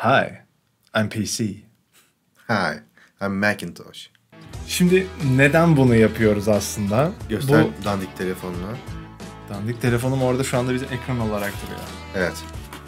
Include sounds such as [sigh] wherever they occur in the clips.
Hi, I'm PC. Hi, I'm Macintosh. Şimdi neden bunu yapıyoruz aslında? Göster Bu... dandik telefonunu. Dandik telefonum orada şu anda bizim ekran olarak duruyor. Evet.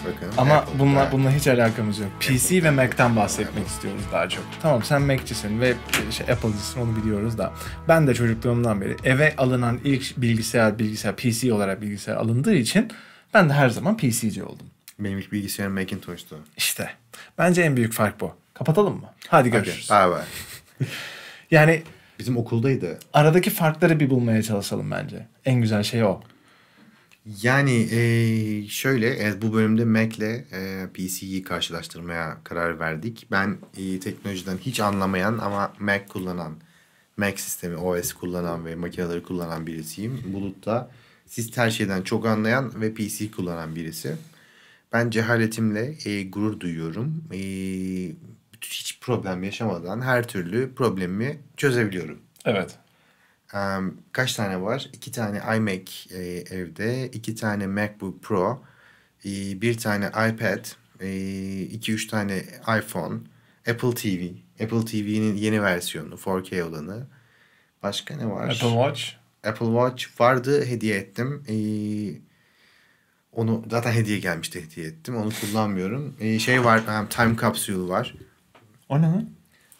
Bakın. Ama Apple, bunlar yani. bununla hiç alakamız yok. PC Apple, ve Mac'ten bahsetmek Apple. istiyoruz daha çok. Tamam sen Mac'cisin ve şey Apple'cisin onu biliyoruz da. Ben de çocukluğumdan beri eve alınan ilk bilgisayar bilgisayar PC olarak bilgisayar alındığı için ben de her zaman PC'ci oldum. Benim ilk bilgisayarım Macintosh'tu. İşte. Bence en büyük fark bu. Kapatalım mı? Hadi görüşürüz. Hadi. Bye [laughs] yani bizim okuldaydı. Aradaki farkları bir bulmaya çalışalım bence. En güzel şey o. Yani e, şöyle e, bu bölümde Mac'le e, PC'yi karşılaştırmaya karar verdik. Ben e, teknolojiden hiç anlamayan ama Mac kullanan, Mac sistemi OS kullanan ve makineleri kullanan birisiyim. Bulut da siz her şeyden çok anlayan ve PC kullanan birisi ben cehaletimle e, gurur duyuyorum. E, hiç problem yaşamadan her türlü problemi çözebiliyorum. Evet. Um, kaç tane var? İki tane iMac e, evde, iki tane MacBook Pro, e, bir tane iPad, e, iki üç tane iPhone, Apple TV, Apple TV'nin yeni versiyonu, 4K olanı. Başka ne var? Apple Watch. Apple Watch vardı, hediye ettim. Ee, onu zaten hediye gelmişti hediye ettim. Onu kullanmıyorum. Ee, şey var time capsule var. O ne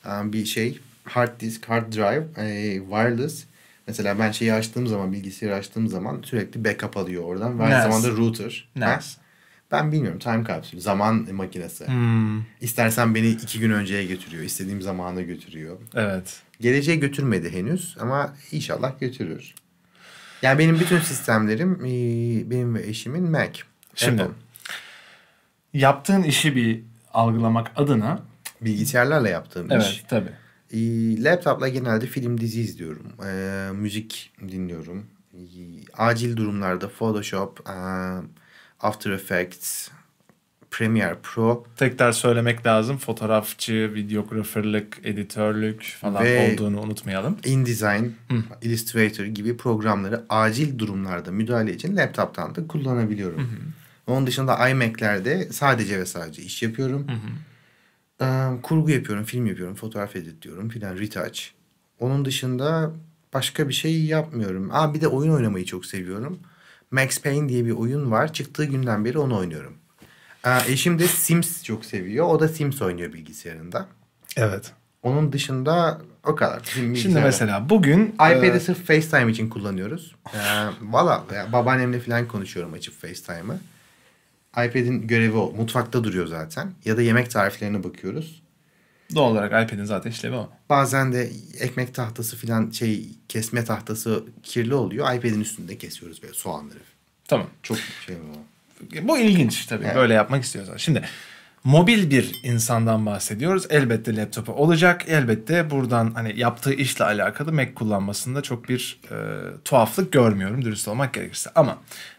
ee, bir şey hard disk, hard drive, ee, wireless. Mesela ben şeyi açtığım zaman, bilgisayarı açtığım zaman sürekli backup alıyor oradan. Ve aynı nice. zamanda router. Nice. Ben bilmiyorum time capsule, zaman makinesi. Hmm. İstersen beni iki gün önceye götürüyor, istediğim zamana götürüyor. Evet. Geleceğe götürmedi henüz ama inşallah götürür. Yani benim bütün sistemlerim benim ve eşimin Mac. Şimdi Apple. yaptığın işi bir algılamak adına bilgisayarlarla yaptığım evet, iş. Evet tabii. laptopla genelde film dizi izliyorum. müzik dinliyorum. acil durumlarda Photoshop, After Effects, Premiere Pro. Tekrar söylemek lazım. Fotoğrafçı, videografırlık, editörlük falan Ve olduğunu unutmayalım. InDesign, Hı. Illustrator gibi programları acil durumlarda müdahale için laptop'tan da kullanabiliyorum. Hı hı. Onun dışında iMac'lerde sadece ve sadece iş yapıyorum. Hı hı. Ee, kurgu yapıyorum, film yapıyorum, fotoğraf editliyorum filan retouch. Onun dışında başka bir şey yapmıyorum. Aa bir de oyun oynamayı çok seviyorum. Max Payne diye bir oyun var. Çıktığı günden beri onu oynuyorum. Ee, eşim de Sims çok seviyor. O da Sims oynuyor bilgisayarında. Evet. Onun dışında o kadar. Şimdi, Şimdi mesela bugün... iPad'i e... sırf FaceTime için kullanıyoruz. Ee, Valla babaannemle falan konuşuyorum açıp FaceTime'ı. iPad'in görevi o. Mutfakta duruyor zaten. Ya da yemek tariflerine bakıyoruz. Doğal olarak iPad'in zaten işlevi o. Bazen de ekmek tahtası filan şey kesme tahtası kirli oluyor. iPad'in üstünde kesiyoruz böyle soğanları. Tamam. Çok şey o? Bu ilginç tabii. Evet. Böyle yapmak istiyorsan. Şimdi mobil bir insandan bahsediyoruz. Elbette laptopu olacak. Elbette buradan hani yaptığı işle alakalı Mac kullanmasında çok bir e, tuhaflık görmüyorum dürüst olmak gerekirse. Ama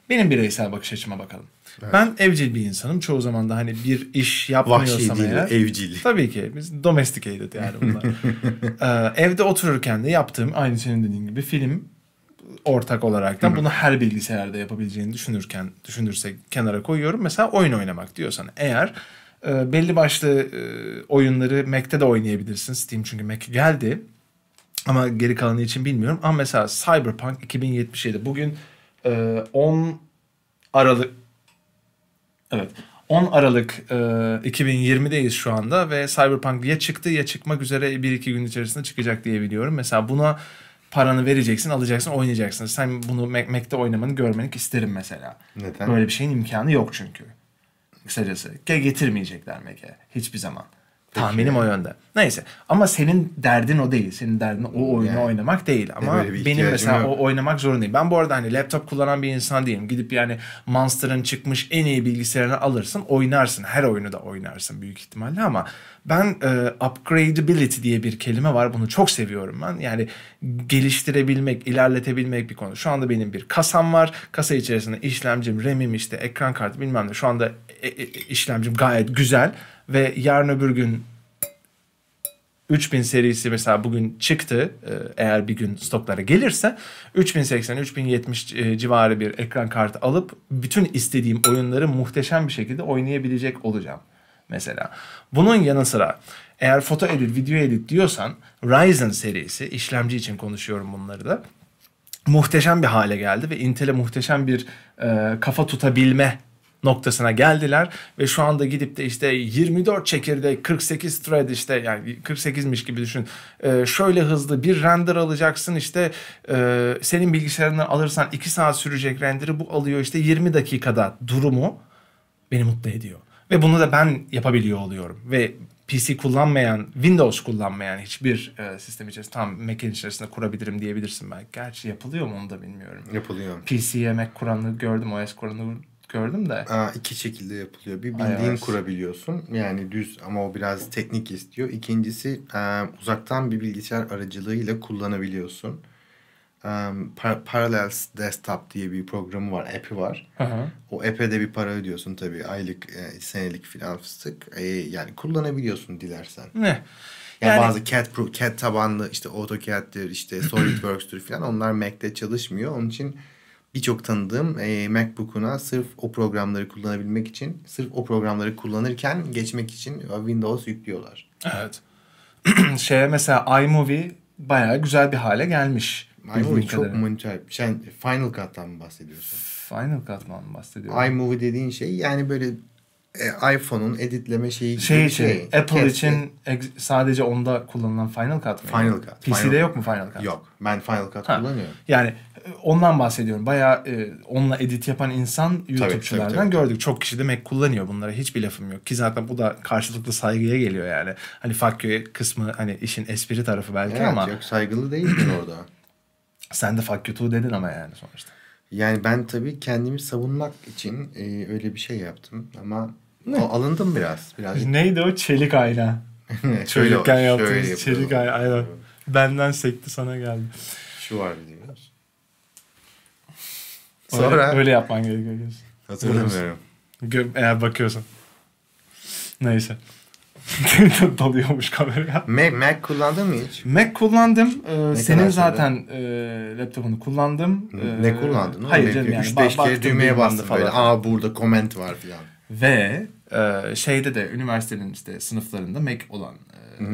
benim bireysel bakış açıma bakalım. Evet. Ben evcil bir insanım. Çoğu zaman da hani bir iş yapmıyorsam Vahşi değil, eğer. evcil. Tabii ki. Biz domesticated yani bunlar. [laughs] ee, evde otururken de yaptığım aynı senin dediğin gibi film ortak olaraktan bunu her bilgisayarda yapabileceğini düşünürken düşünürsek kenara koyuyorum. Mesela oyun oynamak diyorsan eğer e, belli başlı e, oyunları Mac'te de oynayabilirsin. Steam çünkü Mac geldi. Ama geri kalanı için bilmiyorum. Ama mesela Cyberpunk 2077 bugün e, 10 Aralık Evet. 10 Aralık e, 2020'deyiz şu anda ve Cyberpunk ya çıktı ya çıkmak üzere 1-2 gün içerisinde çıkacak diye biliyorum. Mesela buna paranı vereceksin, alacaksın, oynayacaksın. Sen bunu Mac, Mac'te oynamanı görmeni isterim mesela. Neden? Böyle bir şeyin imkanı yok çünkü. Kısacası. ke getirmeyecekler Mac'e hiçbir zaman. Peki. Tahminim o yönde. Neyse ama senin derdin o değil. Senin derdin o oyunu yani, oynamak değil. Ama de benim mesela yok. o oynamak zorundayım. Ben bu arada hani laptop kullanan bir insan değilim. Gidip yani Monster'ın çıkmış en iyi bilgisayarını alırsın oynarsın. Her oyunu da oynarsın büyük ihtimalle ama ben e, upgradeability diye bir kelime var. Bunu çok seviyorum ben. Yani geliştirebilmek, ilerletebilmek bir konu. Şu anda benim bir kasam var. Kasa içerisinde işlemcim, RAM'im işte ekran kartı bilmem ne. Şu anda e, e, işlemcim gayet güzel ve yarın öbür gün 3000 serisi mesela bugün çıktı e, eğer bir gün stoklara gelirse 3080 3070 e, civarı bir ekran kartı alıp bütün istediğim oyunları muhteşem bir şekilde oynayabilecek olacağım mesela. Bunun yanı sıra eğer foto edit, video edit diyorsan Ryzen serisi işlemci için konuşuyorum bunları da muhteşem bir hale geldi ve Intel'e muhteşem bir e, kafa tutabilme noktasına geldiler ve şu anda gidip de işte 24 çekirdek 48 thread işte yani 48'miş gibi düşün e, şöyle hızlı bir render alacaksın işte e, senin bilgisayarından alırsan 2 saat sürecek renderi bu alıyor işte 20 dakikada durumu beni mutlu ediyor. Ve bunu da ben yapabiliyor oluyorum ve PC kullanmayan, Windows kullanmayan hiçbir e, sistem içerisinde tam Mac'in içerisinde kurabilirim diyebilirsin belki. Gerçi yapılıyor mu onu da bilmiyorum. Yapılıyor. PC'ye Mac kuranını gördüm, OS kuranını gördüm de. Aa, iki şekilde yapılıyor. Bir bildiğin iOS. kurabiliyorsun. Yani düz ama o biraz teknik istiyor. İkincisi e, uzaktan bir bilgisayar aracılığıyla kullanabiliyorsun. Um, Par Parallels Desktop diye bir programı var, app'i var. Hı hı. O app'e de bir para ödüyorsun tabii. Aylık, e, senelik filan fıstık. E, yani kullanabiliyorsun dilersen. Ne? Yani, yani bazı CAD, Pro, CAD tabanlı işte AutoCAD'dir, işte [clears throat] SolidWorks'tür falan onlar Mac'te çalışmıyor. Onun için birçok tanıdığım e, MacBook'una sırf o programları kullanabilmek için, sırf o programları kullanırken geçmek için Windows yüklüyorlar. Evet. [clears throat] Şeye mesela iMovie bayağı güzel bir hale gelmiş. iMovie çok kadarıyla. monitör. Sen şey, Final Cut'tan mı bahsediyorsun? Final Cut'tan mı bahsediyorsun? iMovie dediğin şey yani böyle e, iPhone'un editleme şeyi şey gibi şey, şey. Apple kesti. için sadece onda kullanılan Final Cut mı? Final yani? Cut. PC'de Final... yok mu Final Cut? Yok. Ben Final Cut ha. kullanıyorum. Yani e, ondan bahsediyorum. Bayağı e, onunla edit yapan insan YouTube'çulardan gördük. Tabii. Çok kişi de Mac kullanıyor. Bunlara hiçbir lafım yok. Ki zaten bu da karşılıklı saygıya geliyor yani. Hani fuck kısmı hani işin espri tarafı belki evet, ama. Evet yok saygılı değil orada. [clears throat] Sen de fuck you dedin ama yani sonuçta. Yani ben tabii kendimi savunmak için e, öyle bir şey yaptım ama O, alındım biraz. biraz. E, neydi o? Çelik ayna. [laughs] [laughs] Çocukken yaptığımız çelik ayna. Benden sekti sana geldi. Şu var diyoruz. Sonra öyle, öyle yapman gerekiyor. Hatırlamıyorum. Eğer bakıyorsan. Neyse. [laughs] Dalıyormuş kameraya. Mac, Mac kullandın mı hiç? Mac kullandım. Ee, senin zaten e, laptopunu kullandım. Ee, ne kullandın? Hayır Mac canım yani. 3-5 kere düğmeye bastım falan. böyle. Aa burada comment var filan. Ve e, şeyde de üniversitenin işte sınıflarında Mac olan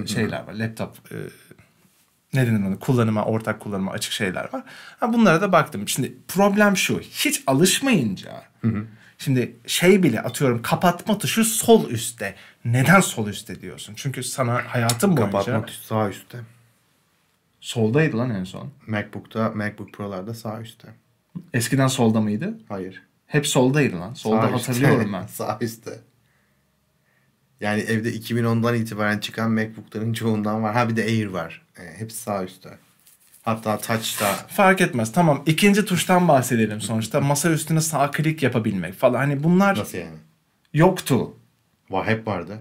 e, şeyler var. Laptop e, ne denir ona kullanıma, ortak kullanıma açık şeyler var. Ha, bunlara da baktım. Şimdi problem şu. Hiç alışmayınca Hı-hı Şimdi şey bile atıyorum kapatma tuşu sol üstte. Neden sol üstte diyorsun? Çünkü sana hayatın boyunca... Kapatma tuşu sağ üstte. Soldaydı lan en son. MacBook'ta, MacBook Pro'larda sağ üstte. Eskiden solda mıydı? Hayır. Hep soldaydı lan. Solda sağ hatırlıyorum üstte. ben. [laughs] sağ üstte. Yani evde 2010'dan itibaren çıkan MacBook'ların çoğundan var. Ha bir de Air var. E, hepsi sağ üstte. Hatta touch da. Fark etmez. Tamam. ikinci tuştan bahsedelim sonuçta. Masa üstüne sağ klik yapabilmek falan. Hani bunlar Nasıl yani? yoktu. Var hep vardı.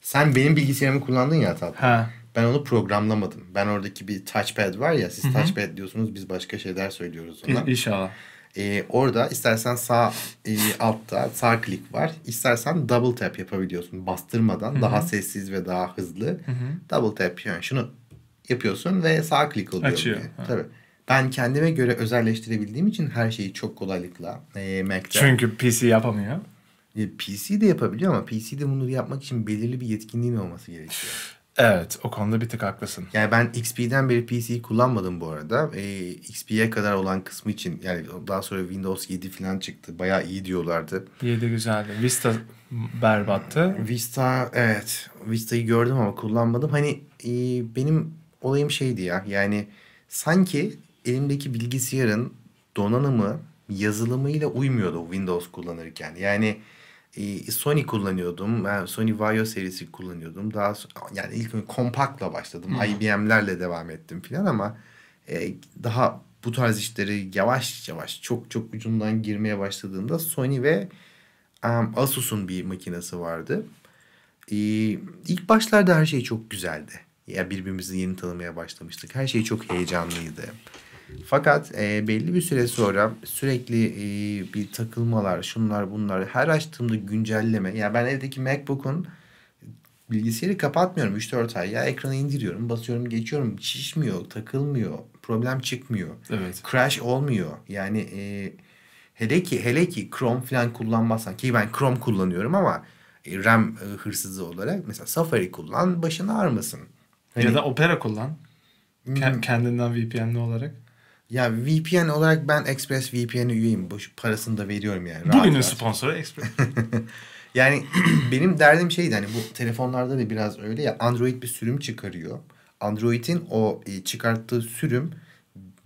Sen benim bilgisayarımı kullandın ya tatlım. Ha. Ben onu programlamadım. Ben oradaki bir touchpad var ya siz Hı-hı. touchpad diyorsunuz biz başka şeyler söylüyoruz ona. İ- inşallah. Ee, orada istersen sağ e, altta sağ klik var. İstersen double tap yapabiliyorsun bastırmadan Hı-hı. daha sessiz ve daha hızlı. Hı-hı. Double tap yani şunu yapıyorsun ve sağ klik oluyor. Açıyor. Tabii. Ben kendime göre özelleştirebildiğim için her şeyi çok kolaylıkla e, Mac'te. Çünkü PC yapamıyor. E, PC de yapabiliyor ama PC'de bunu yapmak için belirli bir yetkinliğin olması gerekiyor. Evet o konuda bir tık haklısın. Yani ben XP'den beri PC'yi kullanmadım bu arada. Ee, XP'ye kadar olan kısmı için yani daha sonra Windows 7 falan çıktı. Bayağı iyi diyorlardı. 7 güzeldi. Vista berbattı. Vista evet. Vista'yı gördüm ama kullanmadım. Hani e, benim olayım şeydi ya. Yani sanki elimdeki bilgisayarın donanımı yazılımıyla uymuyordu Windows kullanırken. Yani e, Sony kullanıyordum. Yani Sony Vaio serisi kullanıyordum. Daha so- yani ilk kompaktla başladım. Hmm. IBM'lerle devam ettim filan ama e, daha bu tarz işleri yavaş yavaş çok çok ucundan girmeye başladığımda Sony ve um, Asus'un bir makinesi vardı. E, ilk başlarda her şey çok güzeldi ya birbirimizi yeni tanımaya başlamıştık. Her şey çok heyecanlıydı. Fakat e, belli bir süre sonra sürekli e, bir takılmalar, şunlar bunlar. Her açtığımda güncelleme. Ya ben evdeki MacBook'un bilgisayarı kapatmıyorum 3-4 ay. Ya ekranı indiriyorum, basıyorum, geçiyorum. Şişmiyor, takılmıyor, problem çıkmıyor. Evet. Crash olmuyor. Yani e, hele ki hele ki Chrome falan kullanmazsan ki ben Chrome kullanıyorum ama e, RAM e, hırsızı olarak mesela Safari kullan başın ağrımasın. Hani... Ya da Opera kullan. Hmm. kendinden VPN'li olarak. Ya VPN olarak ben Express VPN'e üyeyim. Bu parasını da veriyorum yani. Bugünün rahat. sponsoru Express. [laughs] yani [clears throat] benim derdim şeydi hani bu telefonlarda da biraz öyle ya Android bir sürüm çıkarıyor. Android'in o e, çıkarttığı sürüm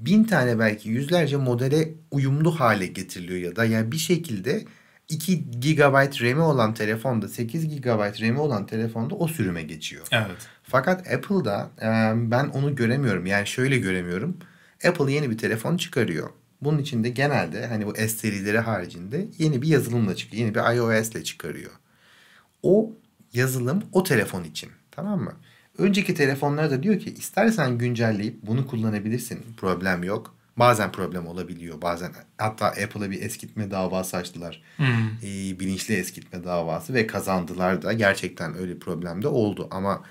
bin tane belki yüzlerce modele uyumlu hale getiriliyor ya da yani bir şekilde 2 GB RAM'i olan telefonda 8 GB RAM'i olan telefonda o sürüme geçiyor. Evet. Fakat Apple'da e, ben onu göremiyorum. Yani şöyle göremiyorum. Apple yeni bir telefon çıkarıyor. Bunun içinde genelde hani bu S serileri haricinde yeni bir yazılımla çıkıyor. Yeni bir iOS ile çıkarıyor. O yazılım o telefon için. Tamam mı? Önceki telefonlara da diyor ki istersen güncelleyip bunu kullanabilirsin. Problem yok. Bazen problem olabiliyor. Bazen hatta Apple'a bir eskitme davası açtılar. Hmm. Ee, bilinçli eskitme davası ve kazandılar da gerçekten öyle problem de oldu. Ama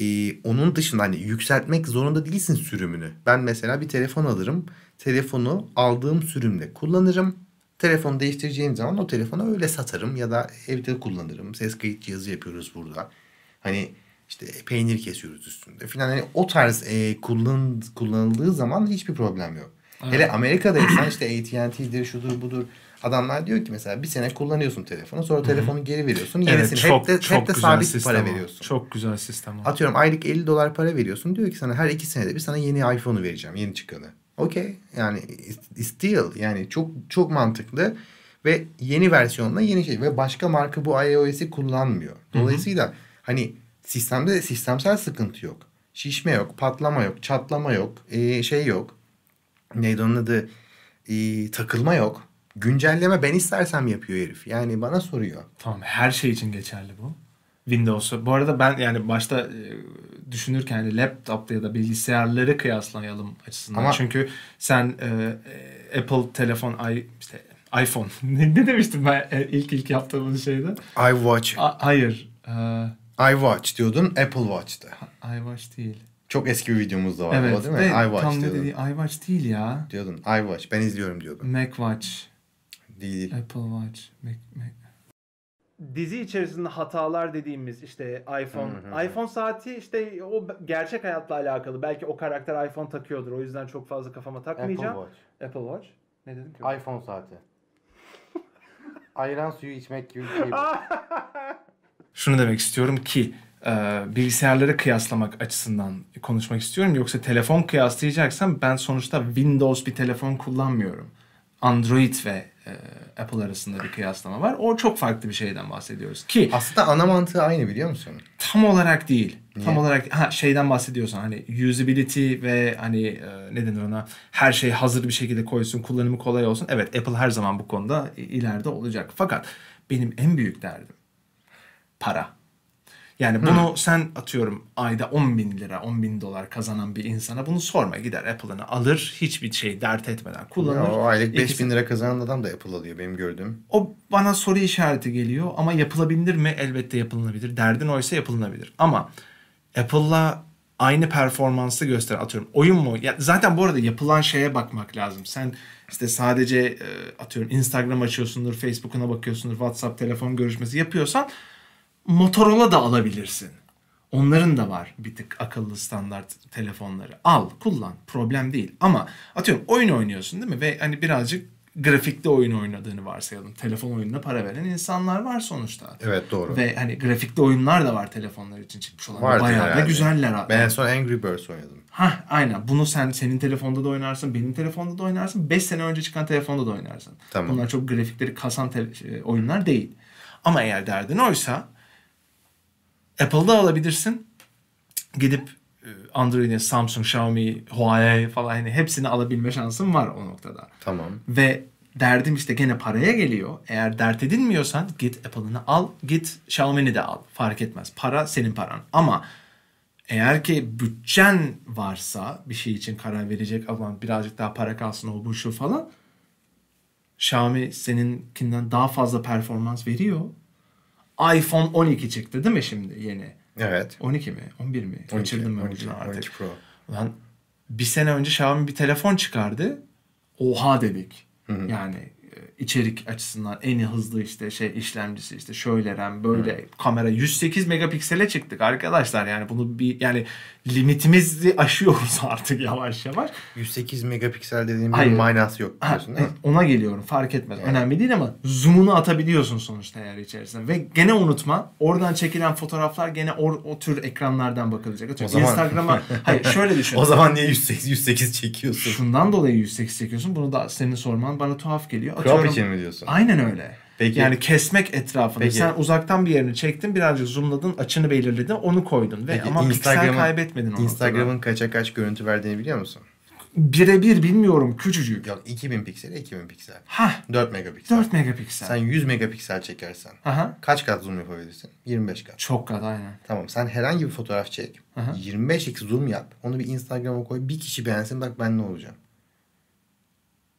ee, onun dışında hani yükseltmek zorunda değilsin sürümünü. Ben mesela bir telefon alırım. Telefonu aldığım sürümle kullanırım. Telefonu değiştireceğim zaman o telefonu öyle satarım ya da evde kullanırım. Ses kayıt cihazı yapıyoruz burada. Hani işte peynir kesiyoruz üstünde falan. Hani o tarz e, kullan, kullanıldığı zaman hiçbir problem yok. Evet. Hele Amerika'daysan işte AT&T'dir şudur budur Adamlar diyor ki mesela bir sene kullanıyorsun telefonu sonra Hı-hı. telefonu geri veriyorsun. Yenisini evet, çok, hep de, çok hep de sabit sistem para o. veriyorsun. Çok güzel sistem o. Atıyorum aylık 50 dolar para veriyorsun. Diyor ki sana her iki senede bir sana yeni iPhone'u vereceğim yeni çıkanı. Okey yani still yani çok çok mantıklı ve yeni versiyonla yeni şey ve başka marka bu iOS'i kullanmıyor. Dolayısıyla Hı-hı. hani sistemde sistemsel sıkıntı yok. Şişme yok, patlama yok, çatlama yok, ee, şey yok. Neydi onun adı? Ee, takılma yok güncelleme ben istersem yapıyor herif. Yani bana soruyor. Tamam her şey için geçerli bu. Windows'u. Bu arada ben yani başta e, düşünürken hani laptopla ya da bilgisayarları kıyaslayalım açısından. Ama... Çünkü sen e, e Apple telefon i işte iPhone [laughs] ne, ne demiştim ben e, ilk ilk yaptığımız şeyde? iWatch. A- hayır. E... iWatch diyordun Apple Watch'tı. iWatch değil. Çok eski bir videomuz da var evet, o değil mi? De, iWatch tam diyordun. Dediği, iWatch değil ya. Diyordun iWatch ben izliyorum diyordun. MacWatch değil. Apple Watch. Mac, Mac. Dizi içerisinde hatalar dediğimiz işte iPhone. Hı hı. iPhone saati işte o gerçek hayatla alakalı. Belki o karakter iPhone takıyordur. O yüzden çok fazla kafama takmayacağım. Apple Watch. Apple Watch. Ne dedim ki? iPhone saati. [laughs] Ayran suyu içmek gibi bir şey. [laughs] Şunu demek istiyorum ki e, bilgisayarları kıyaslamak açısından konuşmak istiyorum. Yoksa telefon kıyaslayacaksam ben sonuçta Windows bir telefon kullanmıyorum. Android ve e, Apple arasında bir kıyaslama var. O çok farklı bir şeyden bahsediyoruz ki aslında ana mantığı aynı biliyor musun? Tam olarak değil. Niye? Tam olarak ha, şeyden bahsediyorsan hani usability ve hani e, ne denir ona her şey hazır bir şekilde koysun, kullanımı kolay olsun. Evet Apple her zaman bu konuda ileride olacak. Fakat benim en büyük derdim para. Yani bunu hmm. sen atıyorum ayda 10 bin lira, 10 bin dolar kazanan bir insana bunu sorma. Gider Apple'ını alır, hiçbir şey dert etmeden kullanır. Ya, o aylık 5 bin lira kazanan adam da Apple alıyor benim gördüğüm. O bana soru işareti geliyor ama yapılabilir mi? Elbette yapılabilir. Derdin oysa yapılabilir. Ama Apple'la aynı performansı göster atıyorum oyun mu ya zaten bu arada yapılan şeye bakmak lazım sen işte sadece e, atıyorum Instagram açıyorsundur Facebook'una bakıyorsundur WhatsApp telefon görüşmesi yapıyorsan Motorola da alabilirsin. Onların da var bir tık akıllı standart telefonları. Al, kullan. Problem değil. Ama atıyorum oyun oynuyorsun değil mi? Ve hani birazcık grafikte oyun oynadığını varsayalım. Telefon oyununa para veren insanlar var sonuçta. Evet doğru. Ve hani grafikte oyunlar da var telefonlar için çıkmış olan. Vardır Bayağı herhalde. da güzeller Ben en son Angry Birds oynadım. Ha, aynen. Bunu sen senin telefonda da oynarsın, benim telefonda da oynarsın, 5 sene önce çıkan telefonda da oynarsın. Tamam. Bunlar çok grafikleri kasan e, oyunlar değil. Ama eğer derdin oysa Apple'da alabilirsin. Gidip e, Android'e, Samsung, Xiaomi, Huawei falan hani hepsini alabilme şansın var o noktada. Tamam. Ve derdim işte gene paraya geliyor. Eğer dert edinmiyorsan git Apple'ını al, git Xiaomi'ni de al. Fark etmez. Para senin paran. Ama eğer ki bütçen varsa bir şey için karar verecek aman birazcık daha para kalsın o bu şu falan. Xiaomi seninkinden daha fazla performans veriyor iPhone 12 çıktı değil mi şimdi yeni? Evet. 12 mi? 11 mi? 12, Kaçırdım ben 12, artık. 12 Pro. Lan bir sene önce Xiaomi bir telefon çıkardı. Oha dedik. Hı-hı. Yani içerik açısından en hızlı işte şey işlemcisi işte şöyle RAM böyle evet. kamera 108 megapiksele çıktık arkadaşlar yani bunu bir yani limitimizi aşıyoruz [laughs] artık yavaş yavaş. 108 megapiksel dediğim bir manası yok biliyorsun ha, e, Ona geliyorum fark etmez evet. önemli değil ama zoom'unu atabiliyorsun sonuçta eğer içerisine ve gene unutma oradan çekilen fotoğraflar gene or, o tür ekranlardan bakılacak. Atıyorum, o zaman... Instagram'a [laughs] hayır şöyle düşün. o zaman niye 108, 108 çekiyorsun? Şundan dolayı 108 çekiyorsun bunu da senin sorman bana tuhaf geliyor. Atıyorum, için mi diyorsun? Aynen öyle. Peki. Yani kesmek etrafını. Peki. Sen uzaktan bir yerini çektin, birazcık zoomladın, açını belirledin, onu koydun ve Peki, ama piksel kaybetmedin onu. Instagram'ın kaça kaç görüntü verdiğini biliyor musun? Birebir bilmiyorum küçücük. Yok 2000 piksel 2000 piksel. Ha 4 megapiksel. 4 megapiksel. Sen 100 megapiksel çekersen Aha. kaç kat zoom yapabilirsin? 25 kat. Çok kat aynen. Tamam sen herhangi bir fotoğraf çek. Aha. 25x zoom yap. Onu bir Instagram'a koy. Bir kişi beğensin bak ben ne olacağım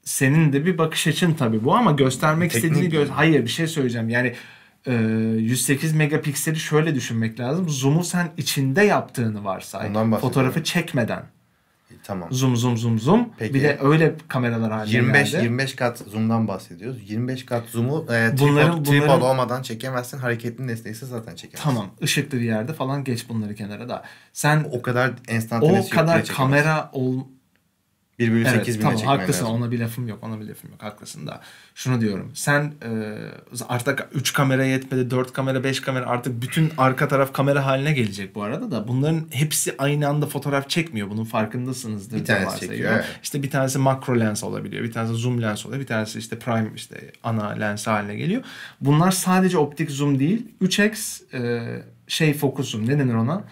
senin de bir bakış açın tabii bu ama göstermek Teknik. istediğini gö- hayır bir şey söyleyeceğim. Yani 108 e, megapikseli şöyle düşünmek lazım. Zoom'u sen içinde yaptığını varsay. Fotoğrafı çekmeden. E, tamam. Zoom zoom zoom zoom. Peki. Bir de öyle kameralar haline 25 geldi. 25 kat zoom'dan bahsediyoruz. 25 kat zoom'u e, tripod, bunların, tripod olmadan çekemezsin. Hareketli nesneyse zaten çekemezsin. Tamam. Işıklı bir yerde falan geç bunları kenara da. Sen o kadar enstantaneous O kadar kamera ol, 1 bölü 8 bine tamam, haklısın, lazım. Ona bir lafım yok. Ona bir lafım yok. Haklısın da. Şunu diyorum. Sen e, artık 3 kamera yetmedi. 4 kamera, 5 kamera artık bütün arka taraf kamera haline gelecek bu arada da. Bunların hepsi aynı anda fotoğraf çekmiyor. Bunun farkındasınızdır. Bir tanesi çekiyor. Evet. İşte bir tanesi makro lens olabiliyor. Bir tanesi zoom lens oluyor. Bir tanesi işte prime işte ana lens haline geliyor. Bunlar sadece optik zoom değil. 3x e, şey fokusum. Ne denir ona?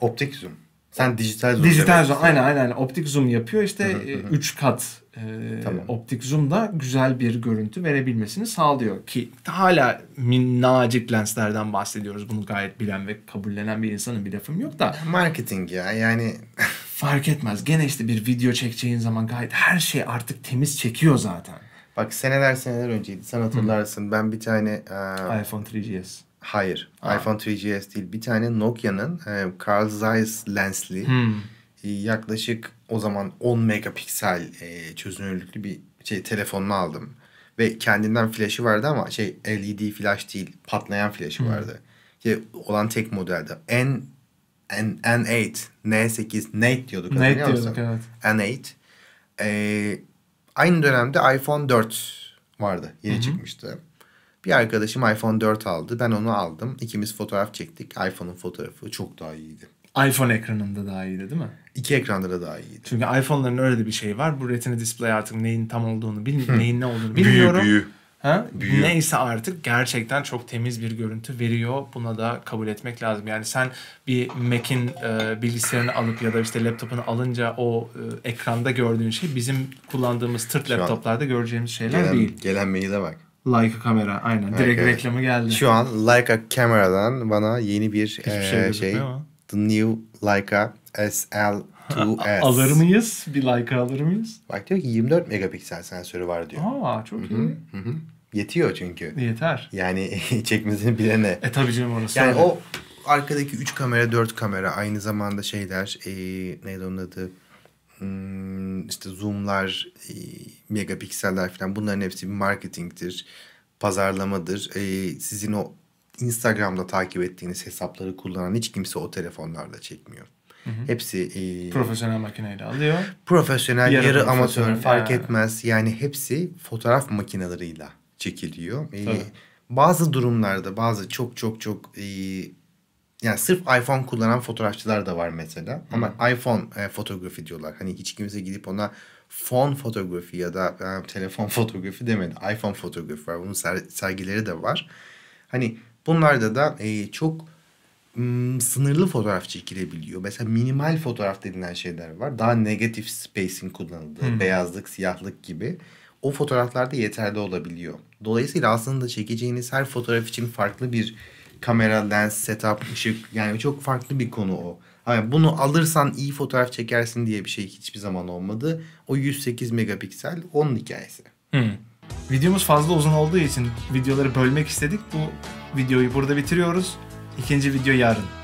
Optik zoom. Sen dijital zoom. Dijital zoom. Aynen aynen. Optik zoom yapıyor. İşte 3 e, kat e, tamam. optik zoom da güzel bir görüntü verebilmesini sağlıyor. Ki hala minnacık lenslerden bahsediyoruz. Bunu gayet bilen ve kabullenen bir insanın bir lafım yok da. Marketing ya yani. [laughs] fark etmez. Gene işte bir video çekeceğin zaman gayet her şey artık temiz çekiyor zaten. Bak seneler seneler önceydi. Sen hatırlarsın. Hı. Ben bir tane... E... iPhone 3GS. Hayır. Ha. iPhone 3GS değil. Bir tane Nokia'nın e, Carl Zeiss lensli hmm. e, yaklaşık o zaman 10 megapiksel e, çözünürlüklü bir şey telefonunu aldım. Ve kendinden flashı vardı ama şey LED flash değil patlayan flashı hmm. vardı. Ki olan tek modelde. En N, N8, N8, N8 diyorduk. N8 diyorduk musun? evet. N8. Ee, aynı dönemde iPhone 4 vardı. Yeni hı çıkmıştı. Bir arkadaşım iPhone 4 aldı. Ben onu aldım. İkimiz fotoğraf çektik. iPhone'un fotoğrafı çok daha iyiydi. iPhone ekranında daha iyiydi değil mi? İki ekranda da daha iyiydi. Çünkü iPhone'ların öyle de bir şey var. Bu retina display artık neyin tam olduğunu bilmiyorum. neyin ne olduğunu bilmiyorum. Büyü büyü. Ha? Büyü. Neyse artık gerçekten çok temiz bir görüntü veriyor. Buna da kabul etmek lazım. Yani sen bir Mac'in e, bilgisayarını alıp ya da işte laptopunu alınca o e, ekranda gördüğün şey bizim kullandığımız tırt Şu laptoplarda göreceğimiz şeyler gelen, değil. Gelen maile bak. Leica kamera aynen. Direkt reklamı geldi. Şu an Leica kameradan bana yeni bir e, şey, şey The New Leica SL2S. [laughs] alır mıyız? Bir Leica alır mıyız? Bak diyor ki 24 megapiksel sensörü var diyor. Aa çok iyi. Hı-hı. Yetiyor çünkü. Yeter. Yani [laughs] çekmesini bilene. E tabii canım orası. Yani öyle. o arkadaki 3 kamera 4 kamera aynı zamanda şeyler e, neydi onun adı? Hmm, işte zoomlar, e, megapikseller falan bunların hepsi bir marketingdir, pazarlamadır. E, sizin o Instagram'da takip ettiğiniz hesapları kullanan hiç kimse o telefonlarla çekmiyor. Hı hı. Hepsi e, profesyonel makineyle alıyor. Profesyonel, yarı, yarı profesyonel, amatör fark yani. etmez. Yani hepsi fotoğraf makineleriyle çekiliyor. E, bazı durumlarda bazı çok çok çok e, yani sırf iPhone kullanan fotoğrafçılar da var mesela. Ama iPhone e, fotoğrafı diyorlar. Hani hiç kimse gidip ona fon fotoğrafı ya da e, telefon [laughs] fotoğrafı demedi. iPhone fotoğrafı var. Bunun ser, sergileri de var. Hani bunlarda da e, çok m, sınırlı fotoğraf çekilebiliyor. Mesela minimal fotoğraf denilen şeyler var. Daha negatif spacing kullanıldığı, hmm. beyazlık, siyahlık gibi. O fotoğraflarda yeterli olabiliyor. Dolayısıyla aslında çekeceğiniz her fotoğraf için farklı bir kamera, lens, setup, ışık yani çok farklı bir konu o. Yani bunu alırsan iyi fotoğraf çekersin diye bir şey hiçbir zaman olmadı. O 108 megapiksel onun hikayesi. Hmm. Videomuz fazla uzun olduğu için videoları bölmek istedik. Bu videoyu burada bitiriyoruz. İkinci video yarın.